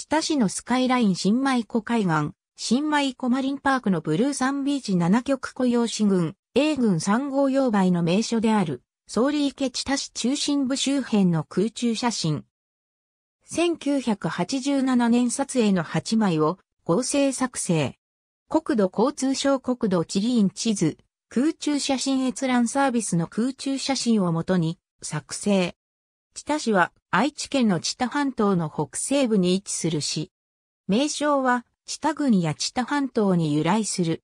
知田市のスカイライン新米湖海岸、新米湖マリンパークのブルーサンビーチ7極雇用紙群、A 群3号用梅の名所である、総理池知田市中心部周辺の空中写真。1987年撮影の8枚を合成作成。国土交通省国土地理院地図、空中写真閲覧サービスの空中写真をもとに作成。知多市は愛知県の知多半島の北西部に位置する市。名称は知多郡や知多半島に由来する。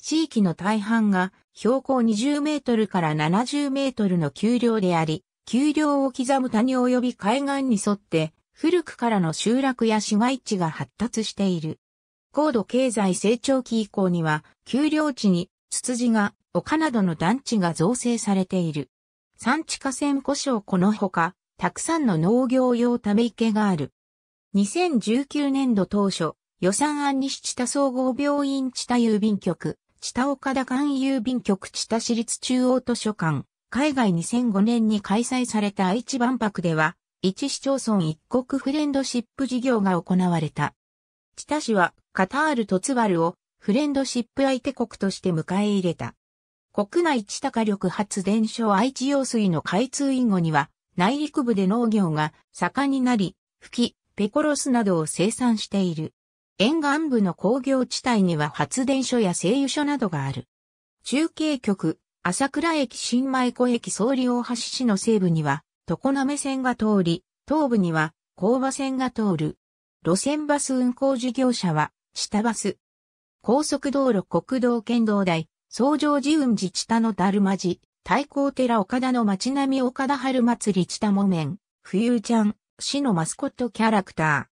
地域の大半が標高20メートルから70メートルの丘陵であり、丘陵を刻む谷及び海岸に沿って古くからの集落や市街地が発達している。高度経済成長期以降には丘陵地にツツジが丘などの団地が造成されている。産地河川故障。このほか、たくさんの農業用ため池がある。2019年度当初、予算案に七田総合病院千田郵便局、千田岡田間郵便局千田市立中央図書館、海外2005年に開催された愛知万博では、一市町村一国フレンドシップ事業が行われた。千田市はカタールとツバルをフレンドシップ相手国として迎え入れた。国内千田火力発電所愛知用水の開通以後には、内陸部で農業が盛んになり、吹き、ペコロスなどを生産している。沿岸部の工業地帯には発電所や製油所などがある。中継局、朝倉駅新米湖駅総理大橋市の西部には、常滑線が通り、東部には、工場線が通る。路線バス運行事業者は、下バス。高速道路国道県道台、総上寺運自治下のだるま寺、太閤寺岡田の街並み岡田春祭りた田木綿、冬ちゃん、市のマスコットキャラクタ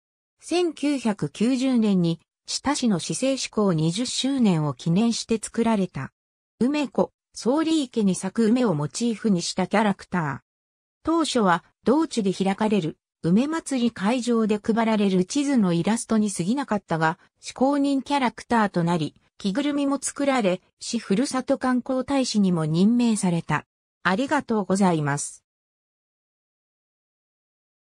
ー。1990年に、下田市の市政志向20周年を記念して作られた。梅子、総理池に咲く梅をモチーフにしたキャラクター。当初は、道中で開かれる、梅祭り会場で配られる地図のイラストに過ぎなかったが、志向人キャラクターとなり、着ぐるみも作られ、市ふるさと観光大使にも任命された。ありがとうございます。